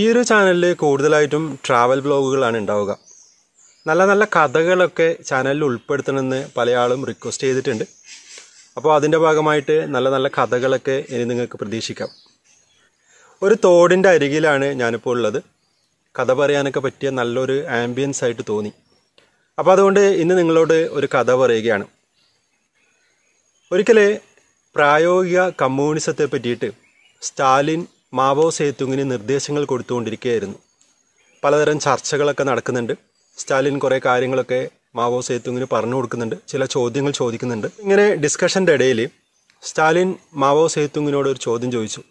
ഈ ഒരു ചാനലിൽ കൂടുതലായിട്ടും ട്രാവൽ ബ്ലോഗുകളാണ് ഉണ്ടാവുക നല്ല നല്ല കഥകളൊക്കെ ചാനലിൽ ഉൾപ്പെടുത്തണമെന്ന് പല ആളും റിക്വസ്റ്റ് ചെയ്തിട്ടുണ്ട് അപ്പോൾ അതിൻ്റെ ഭാഗമായിട്ട് നല്ല നല്ല കഥകളൊക്കെ ഇനി നിങ്ങൾക്ക് പ്രതീക്ഷിക്കാം ഒരു തോടിൻ്റെ അരികിലാണ് ഞാനിപ്പോൾ ഉള്ളത് കഥ പറയാനൊക്കെ പറ്റിയ നല്ലൊരു ആംബിയൻസ് ആയിട്ട് തോന്നി അപ്പോൾ അതുകൊണ്ട് ഇന്ന് നിങ്ങളോട് ഒരു കഥ പറയുകയാണ് ഒരിക്കൽ പ്രായോഗിക കമ്മ്യൂണിസത്തെ പറ്റിയിട്ട് സ്റ്റാലിൻ മാവോ സേത്തുങ്ങിന് നിർദ്ദേശങ്ങൾ കൊടുത്തുകൊണ്ടിരിക്കുകയായിരുന്നു പലതരം ചർച്ചകളൊക്കെ നടക്കുന്നുണ്ട് സ്റ്റാലിൻ കുറേ കാര്യങ്ങളൊക്കെ മാവോ സേത്തുങ്ങിന് പറഞ്ഞു കൊടുക്കുന്നുണ്ട് ചില ചോദ്യങ്ങൾ ചോദിക്കുന്നുണ്ട് ഇങ്ങനെ ഡിസ്കഷൻ്റെ ഇടയിൽ സ്റ്റാലിൻ മാവോ സേത്തുങ്ങിനോട് ഒരു ചോദ്യം ചോദിച്ചു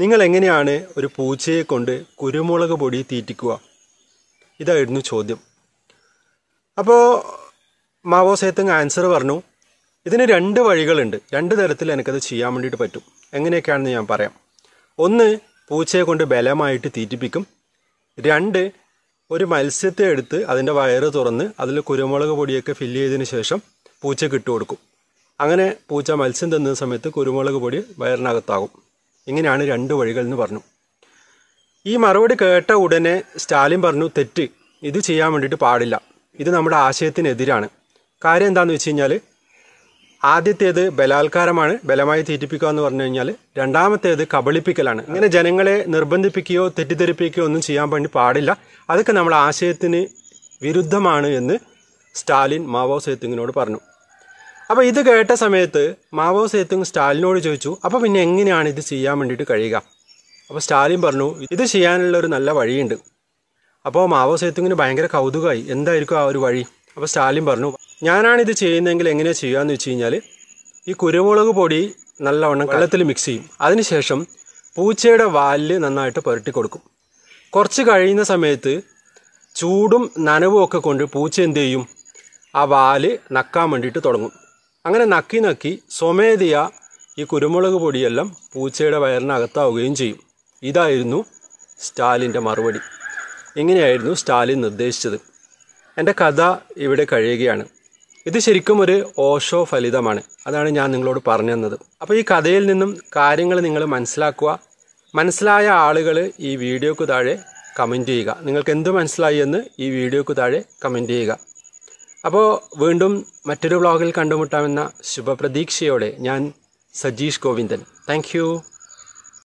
നിങ്ങൾ എങ്ങനെയാണ് ഒരു പൂച്ചയെ കൊണ്ട് കുരുമുളക് പൊടി തീറ്റിക്കുക ഇതായിരുന്നു ചോദ്യം അപ്പോൾ മാവോ സേത്തുങ് ആൻസർ പറഞ്ഞു ഇതിന് രണ്ട് വഴികളുണ്ട് രണ്ട് തരത്തിൽ എനിക്കത് ചെയ്യാൻ വേണ്ടിയിട്ട് പറ്റും എങ്ങനെയൊക്കെയാണെന്ന് ഞാൻ പറയാം ഒന്ന് പൂച്ചയെ കൊണ്ട് ബലമായിട്ട് തീറ്റിപ്പിക്കും രണ്ട് ഒരു മത്സ്യത്തെ എടുത്ത് അതിൻ്റെ വയറ് തുറന്ന് അതിൽ കുരുമുളക് പൊടിയൊക്കെ ഫില്ല് ചെയ്തതിന് ശേഷം പൂച്ചയ്ക്ക് ഇട്ട് കൊടുക്കും അങ്ങനെ പൂച്ച മത്സ്യം തിന്നുന്ന സമയത്ത് കുരുമുളക് പൊടി വയറിനകത്താകും ഇങ്ങനെയാണ് രണ്ട് വഴികൾ എന്ന് പറഞ്ഞു ഈ മറുപടി കേട്ട ഉടനെ സ്റ്റാലിൻ പറഞ്ഞു തെറ്റ് ഇത് ചെയ്യാൻ വേണ്ടിയിട്ട് പാടില്ല ഇത് നമ്മുടെ ആശയത്തിനെതിരാണ് കാര്യം എന്താണെന്ന് വെച്ച് കഴിഞ്ഞാൽ ആദ്യത്തേത് ബലാത്കാരമാണ് ബലമായി തീറ്റിപ്പിക്കുക എന്ന് പറഞ്ഞു കഴിഞ്ഞാൽ രണ്ടാമത്തേത് കബളിപ്പിക്കലാണ് ഇങ്ങനെ ജനങ്ങളെ നിർബന്ധിപ്പിക്കുകയോ തെറ്റിദ്ധരിപ്പിക്കുകയോ ഒന്നും ചെയ്യാൻ വേണ്ടി പാടില്ല അതൊക്കെ നമ്മൾ ആശയത്തിന് വിരുദ്ധമാണ് എന്ന് സ്റ്റാലിൻ മാവോ സേത്തുങ്ങിനോട് പറഞ്ഞു അപ്പോൾ ഇത് കേട്ട സമയത്ത് മാവോ സേത്തുങ് സ്റ്റാലിനോട് ചോദിച്ചു അപ്പോൾ പിന്നെ എങ്ങനെയാണ് ഇത് ചെയ്യാൻ വേണ്ടിയിട്ട് കഴിയുക അപ്പോൾ സ്റ്റാലിൻ പറഞ്ഞു ഇത് ചെയ്യാനുള്ള ഒരു നല്ല വഴിയുണ്ട് അപ്പോൾ മാവോ സേത്തുങ്ങിന് ഭയങ്കര കൗതുകമായി എന്തായിരിക്കും ആ ഒരു വഴി അപ്പോൾ സ്റ്റാലിൻ പറഞ്ഞു ഞാനാണിത് ചെയ്യുന്നതെങ്കിൽ എങ്ങനെ ചെയ്യുകയെന്ന് വെച്ച് കഴിഞ്ഞാൽ ഈ കുരുമുളക് പൊടി നല്ലവണ്ണം കള്ളത്തിൽ മിക്സ് ചെയ്യും അതിനുശേഷം പൂച്ചയുടെ വാലിൽ നന്നായിട്ട് പുരട്ടി കൊടുക്കും കുറച്ച് കഴിയുന്ന സമയത്ത് ചൂടും നനവും ഒക്കെ കൊണ്ട് പൂച്ച എന്ത് ചെയ്യും ആ വാല് നക്കാൻ വേണ്ടിയിട്ട് തുടങ്ങും അങ്ങനെ നക്കി നക്കി സ്വമേധയ ഈ കുരുമുളക് പൊടിയെല്ലാം പൂച്ചയുടെ വയറിനകത്താവുകയും ചെയ്യും ഇതായിരുന്നു സ്റ്റാലിൻ്റെ മറുപടി ഇങ്ങനെയായിരുന്നു സ്റ്റാലിൻ നിർദ്ദേശിച്ചത് എൻ്റെ കഥ ഇവിടെ കഴിയുകയാണ് ഇത് ശരിക്കും ഒരു ഓഷോ ഫലിതമാണ് അതാണ് ഞാൻ നിങ്ങളോട് പറഞ്ഞു തന്നത് അപ്പോൾ ഈ കഥയിൽ നിന്നും കാര്യങ്ങൾ നിങ്ങൾ മനസ്സിലാക്കുക മനസ്സിലായ ആളുകൾ ഈ വീഡിയോക്ക് താഴെ കമൻറ്റ് ചെയ്യുക നിങ്ങൾക്ക് എന്ത് മനസ്സിലായി എന്ന് ഈ വീഡിയോക്ക് താഴെ കമൻറ്റ് ചെയ്യുക അപ്പോൾ വീണ്ടും മറ്റൊരു വ്ലോഗിൽ കണ്ടുമുട്ടാമെന്ന ശുഭപ്രതീക്ഷയോടെ ഞാൻ സജീഷ് ഗോവിന്ദൻ താങ്ക്